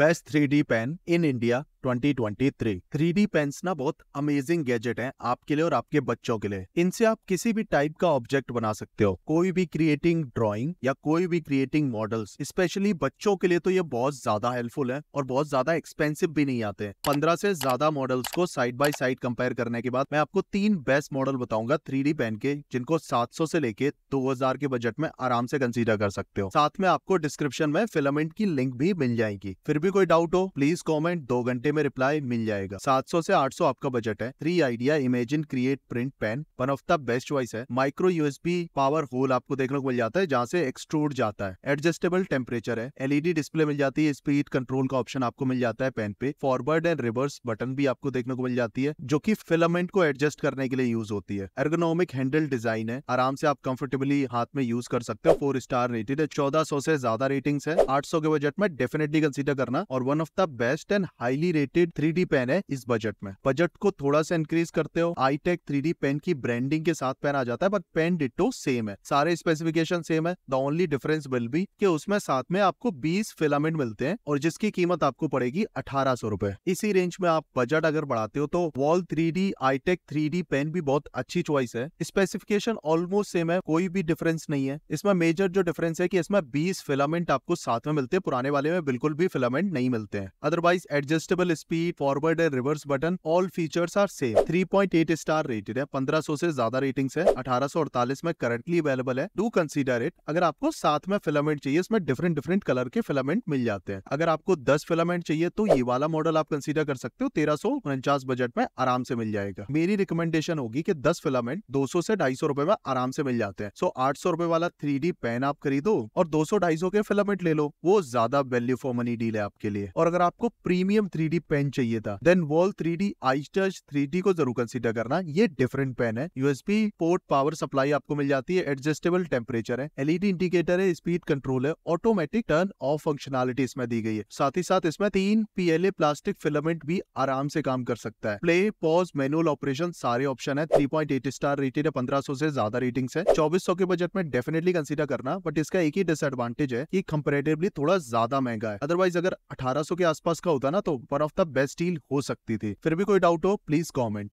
best 3D pen in India 2023 3D pens ना बहुत amazing gadget हैं आपके लिए और आपके बच्चों के लिए इनसे आप किसी भी टाइप का ऑब्जेक्ट बना सकते हो कोई भी क्रिएटिंग ड्राइंग या कोई भी क्रिएटिंग मॉडल्स स्पेशली बच्चों के लिए तो ये बहुत ज्यादा हेल्पफुल है और बहुत ज्यादा एक्सपेंसिव भी नहीं आते पंद्रह से ज्यादा मॉडल्स को साइड बाई साइड कंपेयर करने के बाद मैं आपको तीन बेस्ट मॉडल बताऊंगा थ्री पेन के जिनको सात से लेके दो के बजट में आराम से कंसिडर कर सकते हो साथ में आपको डिस्क्रिप्शन में फिलामेंट की लिंक भी मिल जाएगी फिर भी कोई डाउट हो प्लीज कॉमेंट दो घंटे घंटे में रिप्लाई मिल जाएगा 700 से 800 आपका बजट है three idea imagine create print pen one of the best choice है माइक्रो यूएसबी पावर होल आपको देखने को मिल जाता है जहाँ से एक्सट्रोड जाता है एडजस्टेबल टेम्परेचर है एलईडी डिस्प्ले e मिल जाती है स्पीड कंट्रोल का ऑप्शन आपको मिल जाता है पेन पे फॉरवर्ड एंड रिवर्स बटन भी आपको देखने को मिल जाती है जो की फिलामेंट को एडजस्ट करने के लिए यूज होती है एर्गोनोमिक हैंडल डिजाइन है आराम से आप कंफर्टेबली हाथ में यूज कर सकते हो फोर स्टार रेटेड है चौदह से ज्यादा रेटिंग है आठ के बजट में डेफिनेटली कंसिडर करना और one of the best and highly rated three pen है इस बजट में बजट को थोड़ा सा इंक्रीज करते हो आई टेक थ्री पेन की ब्रांडिंग के साथ पेन आ जाता है बट पेन डिटो सेम है सारे स्पेसिफिकेशन सेम है the only difference will be कि उसमें साथ में आपको 20 फिलामेंट मिलते हैं और जिसकी कीमत आपको पड़ेगी अठारह सौ रूपए इसी रेंज में आप बजट अगर बढ़ाते हो तो Wol three D iTech three pen भी बहुत अच्छी चॉइस है स्पेसिफिकेशन ऑलमोस्ट सेम है कोई भी डिफरेंस नहीं है इसमें मेजर जो डिफरेंस है कि इसमें बीस फिलामेंट आपको साथ में मिलते हैं पुराने वाले में बिल्कुल भी फिलामेंट नहीं मिलते हैं otherwise adjustable toggle speed forward and reverse button all features are safe 3.8 star rated है 1500 से ज्यादा रेटिंग्स है 1848 में करंटली अवेलेबल है डू कंसिडर इट अगर आपको साथ में फिलामेंट चाहिए इसमें डिफरेंट डिफरेंट कलर के फिलामेंट मिल जाते हैं अगर आपको दस फिलामेंट चाहिए तो ये वाला मॉडल आप कंसिडर कर सकते हो तेरह बजट में आराम से मिल जाएगा मेरी रिकमेंडेशन होगी की दस फिलामेंट दो से ढाई सौ में आराम से मिल जाते हैं सो आठ सौ वाला थ्री पेन आप खरीदो और दो सौ के फिलामेंट ले लो वो ज्यादा वैल्यू फॉर मनी डील है आपके लिए और अगर आपको प्रीमियम थ्री पेन चाहिए था then Wol three D I touch three को जरूर कंसिडर करना ये डिफरेंट पेन है यूएसपी पोर्ट पावर सप्लाई आपको मिल जाती है एडजस्टेबल टेम्परेचर है एलईडी इंडिकेटर है स्पीड कंट्रोल है ऑटोमेटिक टर्न ऑफ फंक्शनलिटी इसमें दी गई है साथ ही साथ इसमें तीन पीएलए प्लास्टिक फिलामेंट भी आराम से काम कर सकता है प्ले पॉज मैनुअल ऑपरेशन सारे ऑप्शन है three point eight star rated है पंद्रह सौ से ज्यादा रेटिंग है चौबीस सौ के बजट में डेफिनेटली कंसिडर करना बट इसका एक ही डिसएडवांटेज है कि कंपेरेटिवली थोड़ा ज्यादा महंगा है अदरवाइज अगर अठारह सौ के आसपास का होता ना तो one of the best deal हो सकती थी फिर भी कोई डाउट हो प्लीज कॉमेंट